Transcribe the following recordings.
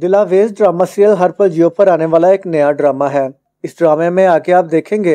दिलावेज drama serial हर पल जियो पर आने वाला एक नया ड्रामा है इस ड्रामे में आके आप देखेंगे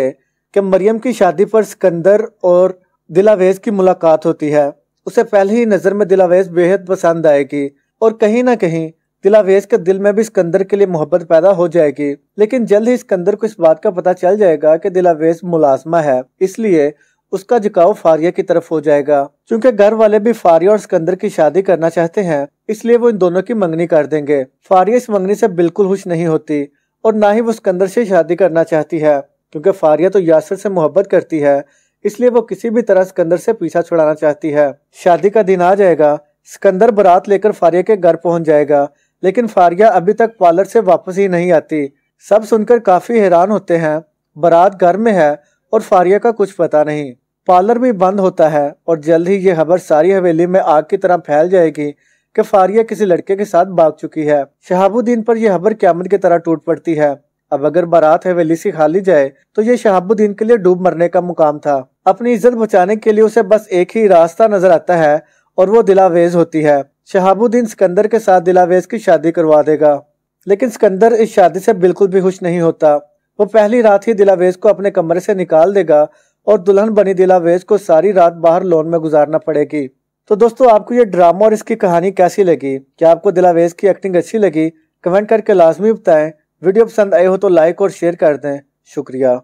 कि मरियम की शादी पर सिकंदर और दिलावेज की मुलाकात होती है उसे पहले ही नज़र में दिलावेज बेहद पसंद आएगी और कहीं ना कहीं दिलावेज के दिल में भी सिकंदर के लिए मोहब्बत पैदा हो जाएगी लेकिन जल्द ही सिकंदर को इस बात का पता चल जाएगा कि दिलावेज मुलाजमा है इसलिए उसका झुकाव फारिया की तरफ हो जाएगा क्योंकि घर वाले भी फारिया और सिकंदर की शादी करना चाहते हैं इसलिए वो इन दोनों की मंगनी कर देंगे फारिया इस मंगनी से बिल्कुल खुश नहीं होती और ना ही वो सिकंदर से शादी करना चाहती है क्योंकि फारिया तो यासर से मोहब्बत करती है इसलिए वो किसी भी तरह सिकंदर से पीछा छुड़ाना चाहती है शादी का दिन आ जाएगा सिकंदर बारात लेकर फारिया के घर पहुँच जाएगा लेकिन फारिया अभी तक पार्लर से वापस ही नहीं आती सब सुनकर काफी हैरान होते हैं बारात घर में है और फारिया का कुछ पता नहीं पार्लर भी बंद होता है और जल्द ही ये खबर सारी हवेली में आग की तरह फैल जाएगी कि फारिया किसी लड़के के साथ भाग चुकी है शहाबुद्दीन पर यह खबर क्या की तरह टूट पड़ती है अब अगर बारात हवेली से खाली जाए तो ये शहाबुद्दीन के लिए डूब मरने का मुकाम था अपनी इज्जत बचाने के लिए उसे बस एक ही रास्ता नजर आता है और वो दिलावेज होती है शहाबुद्दीन सिकंदर के साथ दिलावेज की शादी करवा देगा लेकिन सिकंदर इस शादी से बिल्कुल भी खुश नहीं होता वो पहली रात ही दिलावेज को अपने कमरे से निकाल देगा और दुल्हन बनी दिला वेज को सारी रात बाहर लोन में गुजारना पड़ेगी तो दोस्तों आपको ये ड्रामा और इसकी कहानी कैसी लगी क्या आपको दिलावेज की एक्टिंग अच्छी लगी कमेंट करके लाजमी बताएं वीडियो पसंद आई हो तो लाइक और शेयर कर दें शुक्रिया